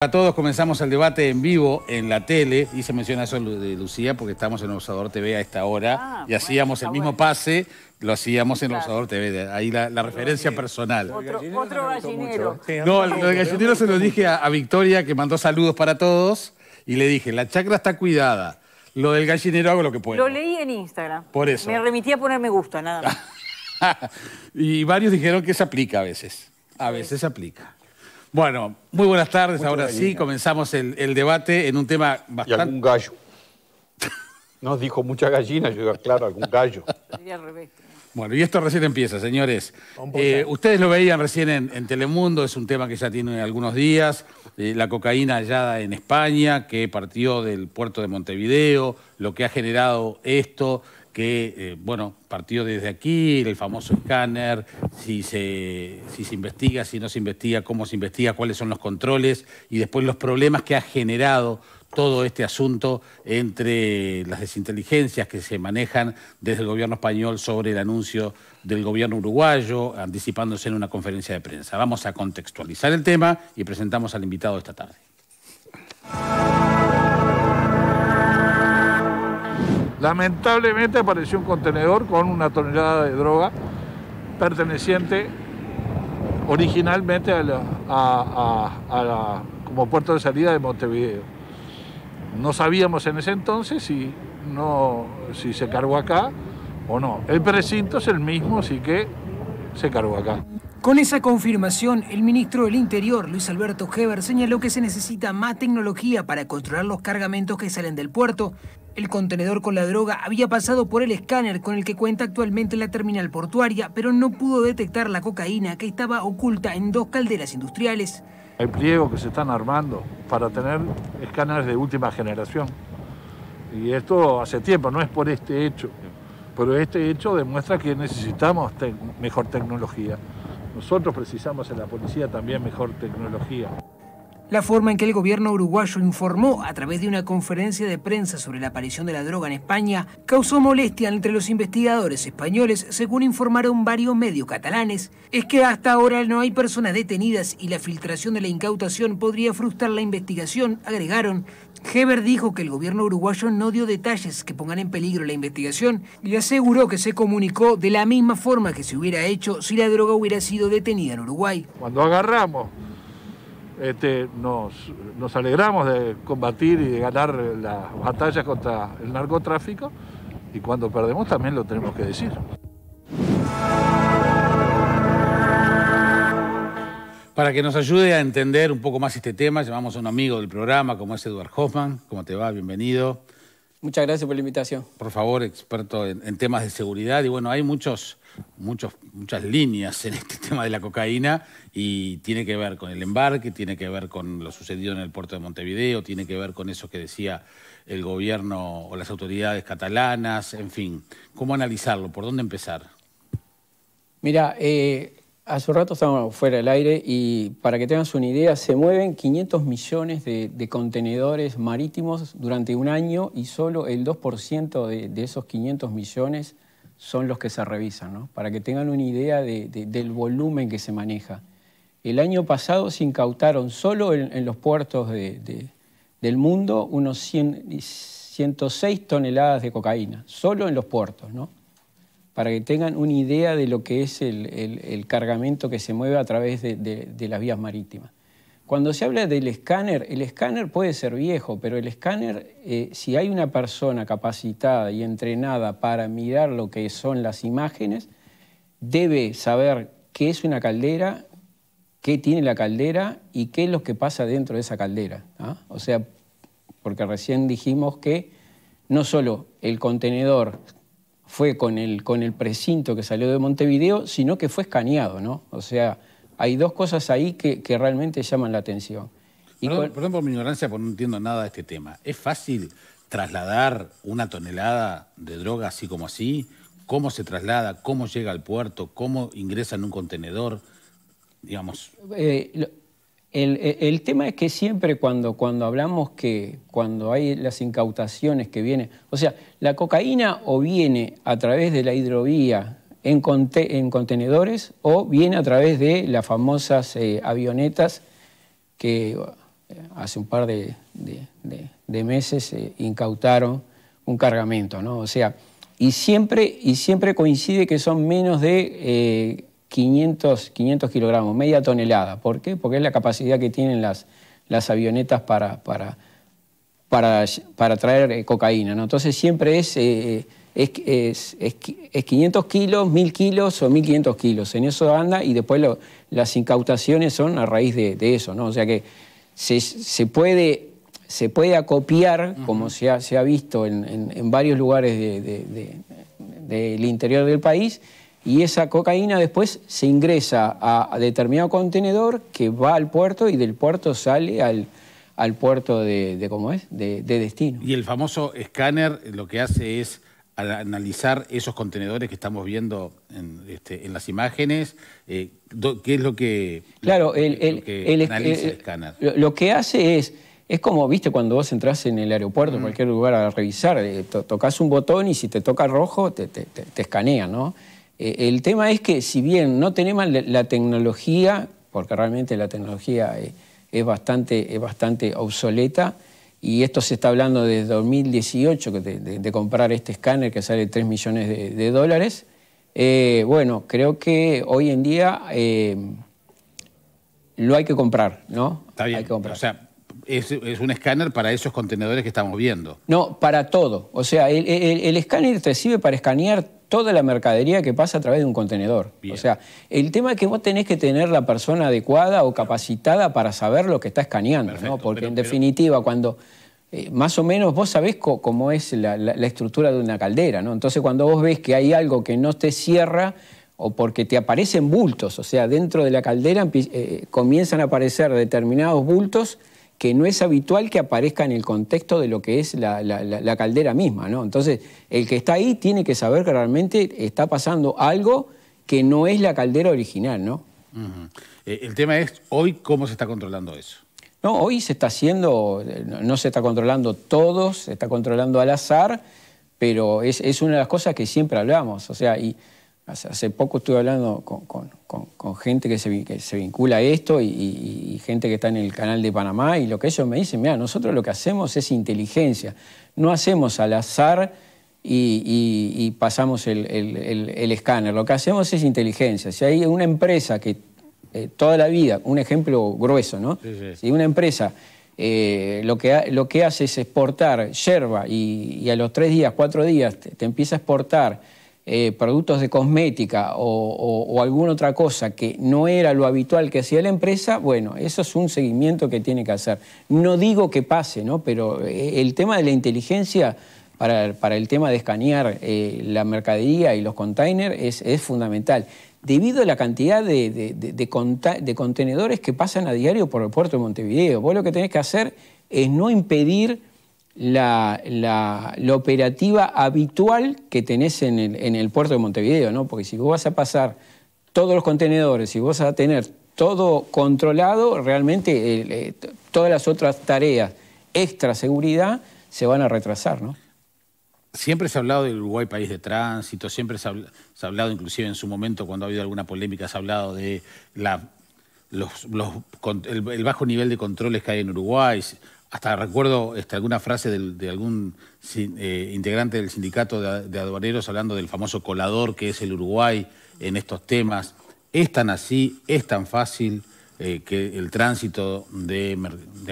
A todos comenzamos el debate en vivo en la tele y se menciona eso de Lucía porque estamos en Osador TV a esta hora ah, y hacíamos el mismo pase, lo hacíamos en claro. TV, ahí la, referencia personal. Otro, gallinero. ¿eh? No, lo del gallinero se lo dije a, Victoria que mandó saludos para todos y le dije, la chacra está cuidada, lo del gallinero hago lo que puedo. Lo leí en Instagram. Por eso. Me remití a poner me gusta, nada más. y varios dijeron que se aplica a veces, a veces se aplica. Bueno, muy buenas tardes. Ahora sí, comenzamos el, debate en un tema bastante... Y algún gallo. Nos dijo mucha gallina, yo digo, claro, algún gallo. Bueno, y esto recién empieza, señores. Eh, ustedes lo veían recién en, Telemundo, es un tema que ya tiene algunos días. Eh, la cocaína hallada en España, que partió del puerto de Montevideo, lo que ha generado esto que, eh, bueno, partió desde aquí, el famoso escáner, si se, si se investiga, si no se investiga, cómo se investiga, cuáles son los controles y después los problemas que ha generado todo este asunto entre las desinteligencias que se manejan desde el gobierno español sobre el anuncio del gobierno uruguayo, anticipándose en una conferencia de prensa. Vamos a contextualizar el tema y presentamos al invitado esta tarde. Lamentablemente apareció un contenedor con una tonelada de droga perteneciente originalmente a la, como puerto de salida de Montevideo. No sabíamos en ese entonces si, no, si se cargó acá o no. El precinto es el mismo, así que se cargó acá. Con esa confirmación, el ministro del Interior, Luis Alberto Heber, señaló que se necesita más tecnología para controlar los cargamentos que salen del puerto el contenedor con la droga había pasado por el escáner con el que cuenta actualmente la terminal portuaria, pero no pudo detectar la cocaína que estaba oculta en dos calderas industriales. Hay pliegos que se están armando para tener escáneres de última generación. Y esto hace tiempo, no es por este hecho. Pero este hecho demuestra que necesitamos mejor tecnología. Nosotros precisamos en la policía también mejor tecnología. La forma en que el gobierno uruguayo informó a través de una conferencia de prensa sobre la aparición de la droga en España causó molestia entre los investigadores españoles, según informaron varios medios catalanes. Es que hasta ahora no hay personas detenidas y la filtración de la incautación podría frustrar la investigación, agregaron. Heber dijo que el gobierno uruguayo no dio detalles que pongan en peligro la investigación y aseguró que se comunicó de la misma forma que se hubiera hecho si la droga hubiera sido detenida en Uruguay. Cuando agarramos este, nos, alegramos de combatir y de ganar las batallas contra el narcotráfico y cuando perdemos también lo tenemos que decir. Para que nos ayude a entender un poco más este tema, llamamos a un amigo del programa como es Eduard Hoffman. ¿Cómo te va? Bienvenido. Muchas gracias por la invitación. Por favor, experto en temas de seguridad. Y bueno, hay muchos muchas líneas en este tema de la cocaína y tiene que ver con el embarque, tiene que ver con lo sucedido en el puerto de Montevideo, tiene que ver con eso que decía el gobierno o las autoridades catalanas, en fin. ¿Cómo analizarlo? ¿Por dónde empezar? Mira, eh, hace un rato estábamos fuera del aire y para que tengas una idea, se mueven 500 millones de, contenedores marítimos durante un año y solo el 2% de esos 500 millones son los que se revisan, para que tengan una idea del volumen que se maneja. El año pasado se incautaron solo en, los puertos del mundo unos 106 toneladas de cocaína, solo en los puertos, para que tengan una idea de lo que es el, el cargamento que se mueve a través de las vías marítimas. Cuando se habla del escáner, el escáner puede ser viejo, pero el escáner, eh, si hay una persona capacitada y entrenada para mirar lo que son las imágenes, debe saber qué es una caldera, qué tiene la caldera y qué es lo que pasa dentro de esa caldera. ¿ah? O sea, porque recién dijimos que no solo el contenedor fue con el, con el precinto que salió de Montevideo, sino que fue escaneado, ¿no? O sea, hay dos cosas ahí que, realmente llaman la atención. perdón, por mi ignorancia, porque no entiendo nada de este tema. ¿Es fácil trasladar una tonelada de droga así como así? ¿Cómo se traslada? ¿Cómo llega al puerto? ¿Cómo ingresa en un contenedor? Digamos. Eh, el, tema es que siempre cuando, cuando hablamos que cuando hay las incautaciones que vienen, o sea, la cocaína o viene a través de la hidrovía en, contenedores o viene a través de las famosas eh, avionetas que eh, hace un par de, meses eh, incautaron un cargamento, ¿no? O sea, y siempre, y siempre coincide que son menos de 500, 500 kilogramos, media tonelada. ¿Por qué? Porque es la capacidad que tienen las, las avionetas para, para, para, traer cocaína, Entonces siempre es es, es, 500 kilos, 1000 kilos o 1500 kilos. En eso anda y después las incautaciones son a raíz de, eso, ¿no? O sea que se, puede, se puede acopiar, como se ha, se ha visto en, varios lugares del interior del país, y esa cocaína después se ingresa a, determinado contenedor que va al puerto y del puerto sale al, al puerto de, de es? de, destino. Y el famoso escáner lo que hace es al analizar esos contenedores que estamos viendo en, este, las imágenes, eh, ¿qué es lo que, claro, el, que Lo que hace es, es como, viste, cuando vos entras en el aeropuerto, en mm. cualquier lugar a revisar, eh, tocas un botón y si te toca rojo, te, te, escanea, ¿no? Eh, el tema es que si bien no tenemos la, tecnología, porque realmente la tecnología es, bastante, es bastante obsoleta, y esto se está hablando desde 2018 de, comprar este escáner que sale 3 millones de, dólares, eh, bueno, creo que hoy en día eh, lo hay que comprar, ¿no? Está bien. Hay que comprar. O sea, es, un escáner para esos contenedores que estamos viendo. No, para todo. O sea, el, el escáner te sirve para escanear toda la mercadería que pasa a través de un contenedor. O sea, el tema es que vos tenés que tener la persona adecuada o capacitada para saber lo que está escaneando, ¿no? Porque en definitiva, cuando eh, más o menos vos sabés cómo es la, estructura de una caldera, ¿no? Entonces cuando vos ves que hay algo que no te cierra o porque te aparecen bultos, o sea, dentro de la caldera eh, comienzan a aparecer determinados bultos que no es habitual que aparezca en el contexto de lo que es la, caldera misma. ¿no? Entonces, el que está ahí tiene que saber que realmente está pasando algo que no es la caldera original. ¿no? Eh, el tema es, hoy, ¿cómo se está controlando eso? No, hoy se está haciendo, no se está controlando todos, se está controlando al azar, pero es, es una de las cosas que siempre hablamos. O sea, y, Hace poco estuve hablando con, gente que se, vincula a esto y, gente que está en el canal de Panamá y lo que ellos me dicen, mira, nosotros lo que hacemos es inteligencia, no hacemos al azar y, pasamos el, escáner, lo que hacemos es inteligencia. Si hay una empresa que eh, toda la vida, un ejemplo grueso, ¿no? Si una empresa eh, lo, que, hace es exportar yerba y, a los tres días, cuatro días, te, te empieza a exportar eh, productos de cosmética o, alguna otra cosa que no era lo habitual que hacía la empresa, bueno, eso es un seguimiento que tiene que hacer. No digo que pase, ¿no? pero eh, el tema de la inteligencia para, el tema de escanear eh, la mercadería y los containers es, fundamental debido a la cantidad de, de, de, contenedores que pasan a diario por el puerto de Montevideo. Vos lo que tenés que hacer es no impedir la, operativa habitual que tenés en el, puerto de Montevideo, ¿no? Porque si vos vas a pasar todos los contenedores, si vos vas a tener todo controlado, realmente eh, todas las otras tareas extra seguridad se van a retrasar, ¿no? Siempre se ha hablado del Uruguay país de tránsito, siempre se ha, hablado, inclusive en su momento cuando ha habido alguna polémica, se ha hablado de la, el, bajo nivel de controles que hay en Uruguay, hasta recuerdo este, alguna frase de algún eh, integrante del sindicato de, aduaneros hablando del famoso colador que es el Uruguay en estos temas. Es tan así, es tan fácil eh, que el tránsito de,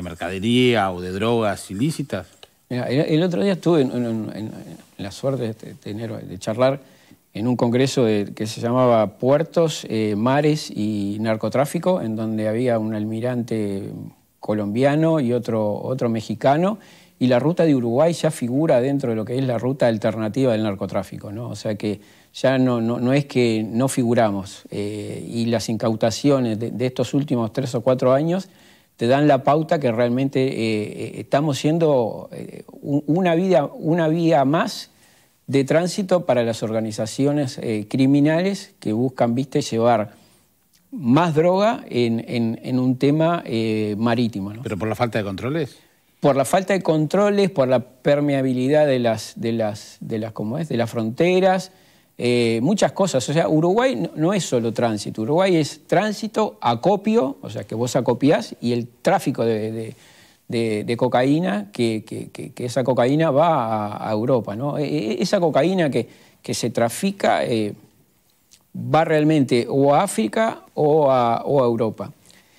mercadería o de drogas ilícitas. el, otro día estuve, en, la suerte de tener, este, de charlar en un congreso que se llamaba Puertos, eh, Mares y Narcotráfico, en donde había un almirante colombiano y otro, otro mexicano, y la ruta de Uruguay ya figura dentro de lo que es la ruta alternativa del narcotráfico, ¿no? O sea que ya no, no, es que no figuramos, eh, y las incautaciones de, estos últimos tres o cuatro años te dan la pauta que realmente eh, eh, estamos siendo una, una vía más de tránsito para las organizaciones criminales que buscan, viste, llevar más droga en, un tema eh, marítimo. ¿Pero por la falta de controles? Por la falta de controles, por la permeabilidad de las, de las, de las, De las fronteras, eh, muchas cosas. O sea, Uruguay no, es solo tránsito, Uruguay es tránsito, acopio, o sea, que vos acopiás, y el tráfico de, cocaína, que, que, esa cocaína va a, Europa. ¿no? E, e, esa cocaína que, que se trafica eh, va realmente o a África o a, Europa.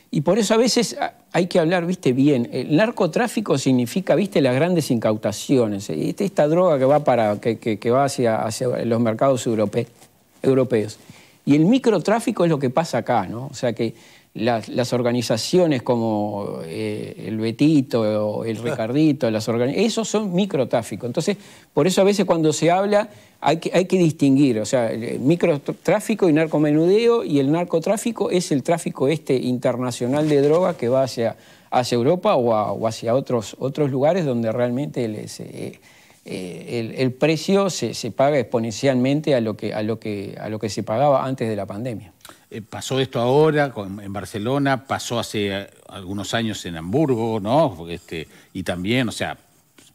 Y por eso a veces hay que hablar, viste, bien. El narcotráfico significa, viste, las grandes incautaciones. Este, esta droga que va, para, que, va hacia, los mercados europeos. Y el microtráfico es lo que pasa acá, ¿no? O sea que las, organizaciones como eh, el Betito, o el Ricardito, las esos son microtráfico. Entonces, por eso a veces cuando se habla hay que, hay distinguir, o sea, microtráfico y narcomenudeo, y el narcotráfico es el tráfico este internacional de droga que va hacia, hacia Europa o, hacia otros, otros lugares donde realmente eh, eh, el, precio se, se, paga exponencialmente a lo, que, a, lo que, a lo que se pagaba antes de la pandemia. Eh, pasó esto ahora en Barcelona, pasó hace eh, algunos años en Hamburgo, ¿no? Este, y también, o sea,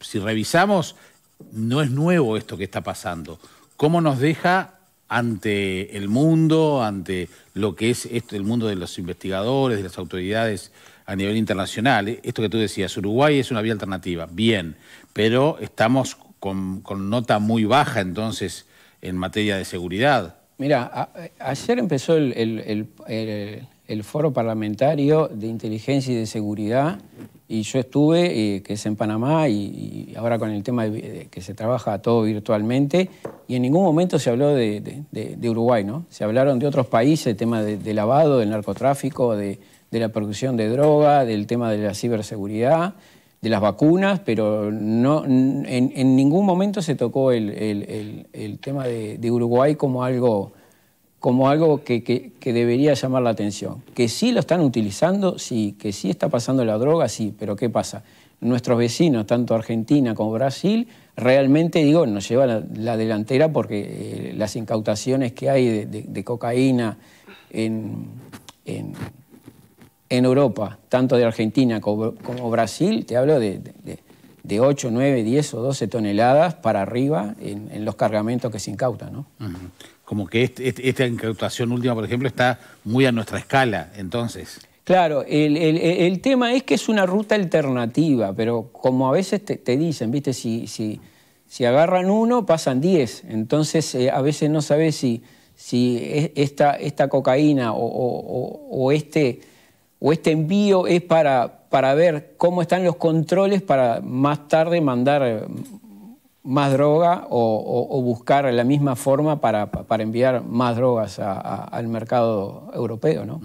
si revisamos, no es nuevo esto que está pasando. ¿Cómo nos deja ante el mundo, ante lo que es el mundo de los investigadores, de las autoridades a nivel internacional? Eh, esto que tú decías, Uruguay es una vía alternativa, bien, pero estamos con nota muy baja entonces en materia de seguridad. Mira, ayer empezó el, foro parlamentario de inteligencia y de seguridad y yo estuve, eh, que es en Panamá, y, ahora con el tema de, que se trabaja todo virtualmente, y en ningún momento se habló de, Uruguay, ¿no? Se hablaron de otros países, el tema de, lavado, del narcotráfico, de, la producción de droga, del tema de la ciberseguridad, de las vacunas, pero no, en, ningún momento se tocó el, tema de, Uruguay como algo, como algo que, debería llamar la atención. Que sí lo están utilizando, sí, que sí está pasando la droga, sí, pero ¿qué pasa? Nuestros vecinos, tanto Argentina como Brasil, realmente, digo, nos llevan la, delantera porque eh, las incautaciones que hay de, cocaína en en Europa, tanto de Argentina como, Brasil, te hablo de, 8, 9, 10 o 12 toneladas para arriba en, los cargamentos que se incautan. ¿no? Como que este, este, esta incautación última, por ejemplo, está muy a nuestra escala, entonces. Claro, el, tema es que es una ruta alternativa, pero como a veces te, dicen, viste, si, si, si, agarran uno, pasan 10. Entonces, eh, a veces no sabes si, si esta, esta cocaína o, o este o este envío es para, para ver cómo están los controles para más tarde mandar eh, más droga o, buscar la misma forma para, enviar más drogas al mercado europeo. ¿no?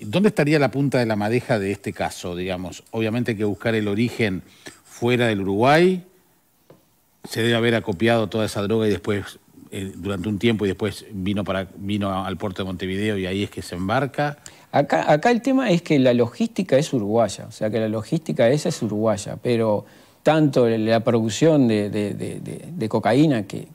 ¿Dónde estaría la punta de la madeja de este caso? Digamos? Obviamente que buscar el origen fuera del Uruguay, se debe haber acopiado toda esa droga y después eh, durante un tiempo y después vino, para, vino al puerto de Montevideo y ahí es que se embarca? Acá, el tema es que la logística es uruguaya, o sea que la logística esa es uruguaya, pero tanto la producción de, cocaína que,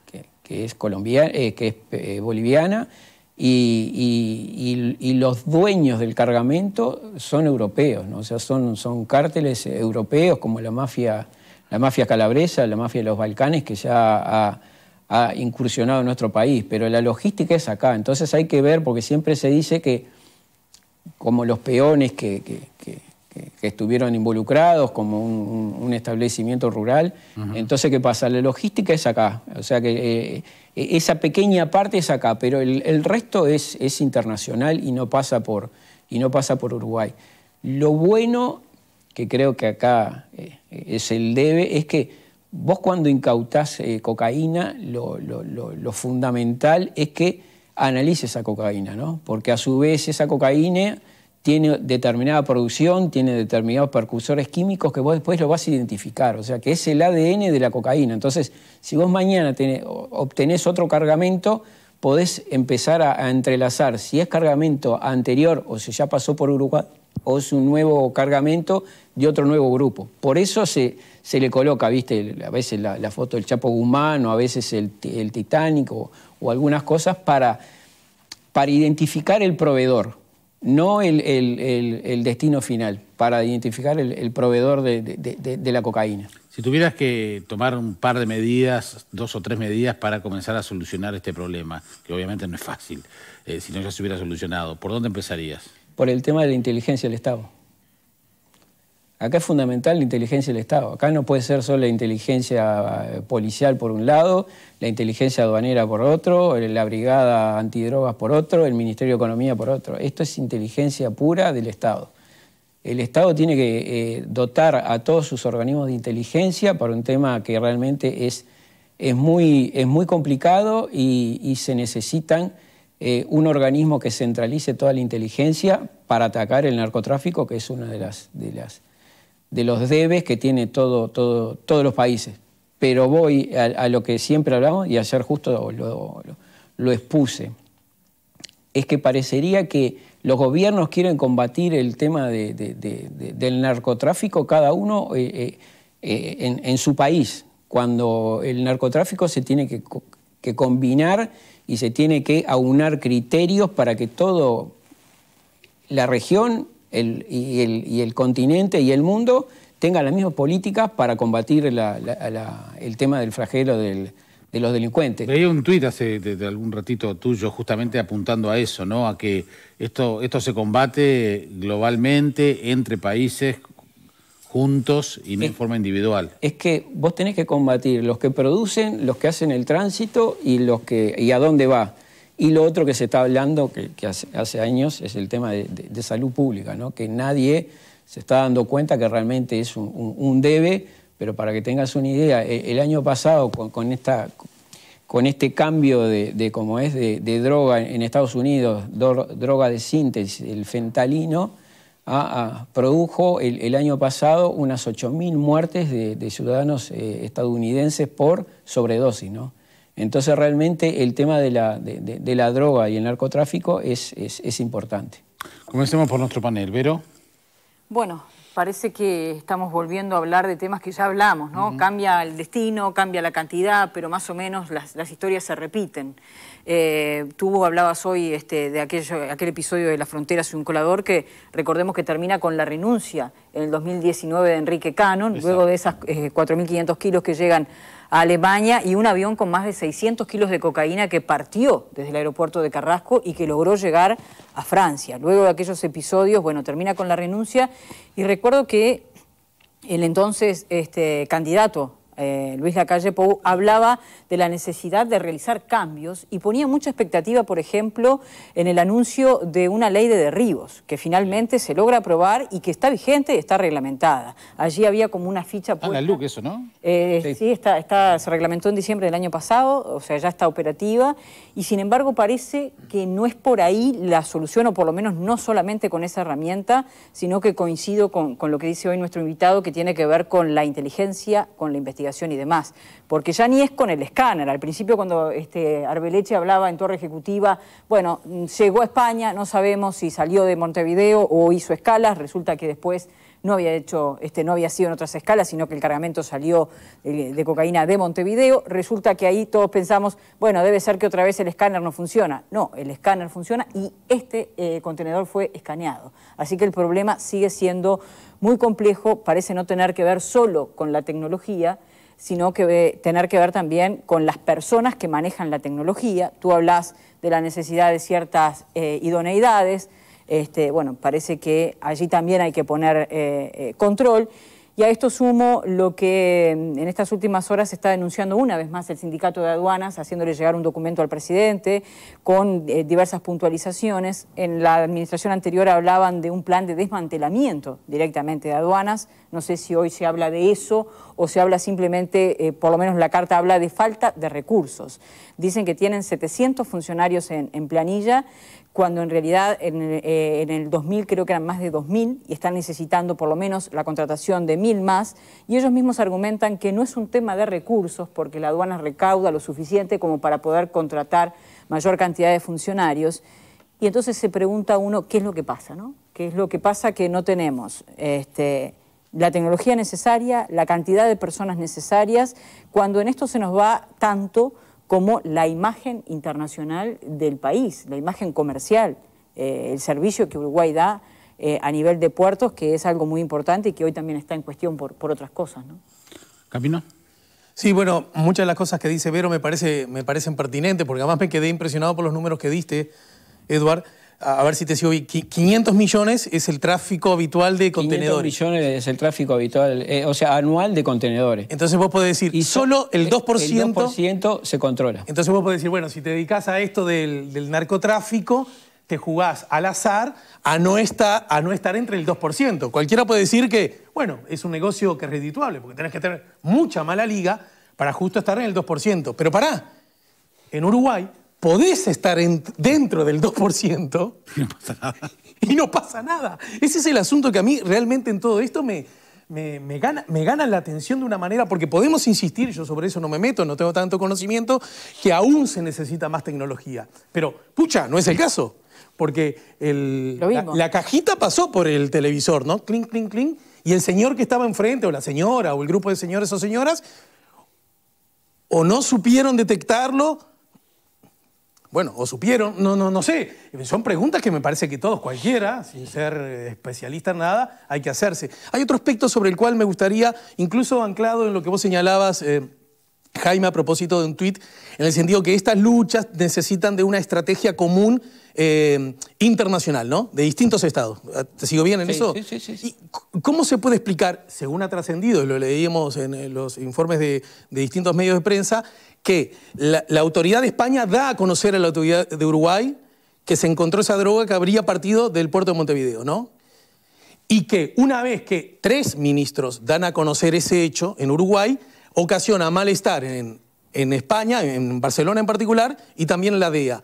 es, colombiana, eh, que es eh, boliviana y, los dueños del cargamento son europeos, ¿no? o sea, son, son cárteles europeos como la mafia, la mafia calabresa, la mafia de los Balcanes, que ya ha, ha incursionado en nuestro país, pero la logística es acá, entonces hay que ver, porque siempre se dice que como los peones que, estuvieron involucrados, como un, establecimiento rural, entonces ¿qué pasa? La logística es acá, o sea que eh, eh, esa pequeña parte es acá, pero el, resto es, es, internacional y no, pasa por, y no pasa por Uruguay. Lo bueno, que creo que acá eh, es el debe, es que Vos cuando incautás eh, cocaína, lo, fundamental es que analices esa cocaína, ¿no? Porque a su vez esa cocaína tiene determinada producción, tiene determinados precursores químicos que vos después lo vas a identificar, o sea que es el ADN de la cocaína. Entonces, si vos mañana obtenés otro cargamento, podés empezar a, a, entrelazar si es cargamento anterior o si ya pasó por Uruguay o es un nuevo cargamento de otro nuevo grupo. Por eso se, se le coloca, viste, a veces la, foto del Chapo Guzmán o a veces el, el Titanic o, algunas cosas para, para identificar el proveedor, no el, destino final, para identificar el, proveedor de, la cocaína. Si tuvieras que tomar un par de medidas, dos o tres medidas para comenzar a solucionar este problema, que obviamente no es fácil, eh, si no ya se hubiera solucionado, ¿por dónde empezarías? por el tema de la inteligencia del Estado. Acá es fundamental la inteligencia del Estado. Acá no puede ser solo la inteligencia eh, policial por un lado, la inteligencia aduanera por otro, la brigada antidrogas por otro, el Ministerio de Economía por otro. Esto es inteligencia pura del Estado. El Estado tiene que eh, dotar a todos sus organismos de inteligencia para un tema que realmente es, es, muy, es muy complicado y se necesitan eh, un organismo que centralice toda la inteligencia para atacar el narcotráfico, que es uno de, las, de, las, de los debes que tiene todos los países. Pero voy a, lo que siempre hablamos y ayer justo lo, expuse. Es que parecería que los gobiernos quieren combatir el tema del narcotráfico, cada uno eh, eh, en, su país, cuando el narcotráfico se tiene que combinar y se tiene que aunar criterios para que toda la región el, y, el, continente y el mundo tengan las mismas políticas para combatir el tema del flagelo de los delincuentes. Leí un tuit hace algún ratito tuyo justamente apuntando a eso, ¿no? A que esto, esto se combate globalmente, entre países, juntos y no de en forma individual. Es que vos tenés que combatir los que producen, los que hacen el tránsito y los que y a dónde va. Y lo otro que se está hablando, que, hace, años, es el tema de, salud pública, ¿no? que nadie se está dando cuenta que realmente es un, debe, pero para que tengas una idea, e, el, año pasado con, este cambio de, es de, droga en Estados Unidos, droga de síntesis, el fentalino, Ah, ah, produjo el, año pasado unas 8.000 muertes de, ciudadanos eh, estadounidenses por sobredosis. Entonces realmente el tema de la, droga y el narcotráfico es, es importante. Comencemos por nuestro panel. Vero. Bueno, parece que estamos volviendo a hablar de temas que ya hablamos, ¿no? Cambia el destino, cambia la cantidad, pero más o menos las, historias se repiten. Eh, tú hablabas hoy este, de aquello, aquel episodio de La frontera y un colador que recordemos que termina con la renuncia en el 2019 de Enrique Cannon, luego de esas 4.500 eh, kilos que llegan Alemania y un avión con más de 600 kilos de cocaína que partió desde el aeropuerto de Carrasco y que logró llegar a Francia. Luego de aquellos episodios, bueno, termina con la renuncia y recuerdo que el entonces este, candidato eh, Luis Lacalle Pou, hablaba de la necesidad de realizar cambios y ponía mucha expectativa, por ejemplo, en el anuncio de una ley de derribos, que finalmente se logra aprobar y que está vigente y está reglamentada. Allí había como una ficha puesta. Ah, LUC eso, ¿no? Eh, sí, está, se reglamentó en diciembre del año pasado, o sea, ya está operativa, y sin embargo parece que no es por ahí la solución, o por lo menos no solamente con esa herramienta, sino que coincido con lo que dice hoy nuestro invitado, que tiene que ver con la inteligencia, con la investigación y demás. Porque ya ni es con el escáner. Al principio cuando este, Arbeleche hablaba en Torre Ejecutiva, bueno, llegó a España, no sabemos si salió de Montevideo o hizo escalas, resulta que después no había hecho, este, no había sido en otras escalas, sino que el cargamento salió eh, de, cocaína de Montevideo. Resulta que ahí todos pensamos, bueno, debe ser que otra vez el escáner no funciona. No, el escáner funciona y este eh, contenedor fue escaneado. Así que el problema sigue siendo muy complejo, parece no tener que ver solo con la tecnología, sino que tener que ver también con las personas que manejan la tecnología. Tú hablas de la necesidad de ciertas eh, idoneidades, este, bueno, parece que allí también hay que poner eh, eh, control. Y a esto sumo lo que mm, en estas últimas horas está denunciando una vez más el sindicato de aduanas, haciéndole llegar un documento al presidente con eh, diversas puntualizaciones. En la administración anterior hablaban de un plan de desmantelamiento directamente de aduanas. No sé si hoy se habla de eso o se habla simplemente, eh, por lo menos la carta habla de falta de recursos. Dicen que tienen 700 funcionarios en planilla cuando en realidad en, eh, el 2000 creo que eran más de 2.000 y están necesitando por lo menos la contratación de 1.000 más, y ellos mismos argumentan que no es un tema de recursos porque la aduana recauda lo suficiente como para poder contratar mayor cantidad de funcionarios, y entonces se pregunta uno qué es lo que pasa, ¿Qué es lo que pasa que no tenemos? Este, la tecnología necesaria, la cantidad de personas necesarias, cuando en esto se nos va tanto como la imagen internacional del país, la imagen comercial, eh, el servicio que Uruguay da eh, a nivel de puertos, que es algo muy importante y que hoy también está en cuestión por, por otras cosas. ¿no? Camino. Sí, bueno, muchas de las cosas que dice Vero me, parece, me parecen pertinentes, porque además me quedé impresionado por los números que diste, Eduard a ver si te sigo bien, 500 millones es el tráfico habitual de contenedores. 500 millones es el tráfico habitual, eh, o sea, anual de contenedores. Entonces vos podés decir, y solo el 2%... Eh, 2% se controla. Entonces vos podés decir, bueno, si te dedicas a esto del, narcotráfico, te jugás al azar a no, estar, a no estar entre el 2%. Cualquiera puede decir que, bueno, es un negocio que es redituable, porque tenés que tener mucha mala liga para justo estar en el 2%. Pero pará, en Uruguay podés estar dentro del 2% y no, pasa nada. Ese es el asunto que a mí realmente en todo esto me, gana, me gana la atención de una manera, porque podemos insistir, yo sobre eso no me meto, no tengo tanto conocimiento, que aún se necesita más tecnología. Pero, pucha, no es el caso, porque la, la, cajita pasó por el televisor, ¿no? Clink, clink, clink. Y el señor que estaba enfrente, o la señora, o el grupo de señores o señoras, o no supieron detectarlo, bueno, o supieron, no, no, no sé. Son preguntas que me parece que todos, cualquiera, sin ser eh, especialista en nada, hay que hacerse. Hay otro aspecto sobre el cual me gustaría, incluso anclado en lo que vos señalabas, eh, Jaime, a propósito de un tuit, en el sentido que estas luchas necesitan de una estrategia común eh, internacional, ¿no? De distintos estados. ¿Te sigo bien en eso? Sí, sí, sí. ¿Cómo se puede explicar, según ha trascendido, lo leíamos en los informes de distintos medios de prensa, que la, autoridad de España da a conocer a la autoridad de Uruguay que se encontró esa droga que habría partido del puerto de Montevideo, ¿no? Y que una vez que tres ministros dan a conocer ese hecho en Uruguay, ocasiona malestar en, España, en Barcelona en particular, y también en la DEA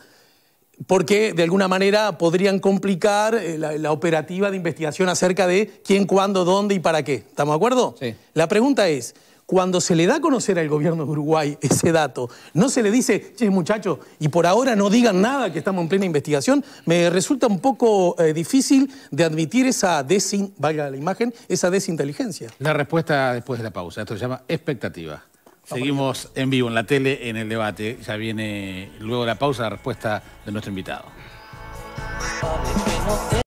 porque de alguna manera podrían complicar eh, la, operativa de investigación acerca de quién, cuándo, dónde y para qué. ¿Estamos de acuerdo? La pregunta es, cuando se le da a conocer al gobierno de Uruguay ese dato, no se le dice, che, muchachos, y por ahora no digan nada que estamos en plena investigación, me resulta un poco eh, difícil de admitir esa desin, valga la imagen, esa desinteligencia. La respuesta después de la pausa, esto se llama expectativa. Seguimos en vivo en la tele, en el debate. Ya viene luego la pausa, la respuesta de nuestro invitado.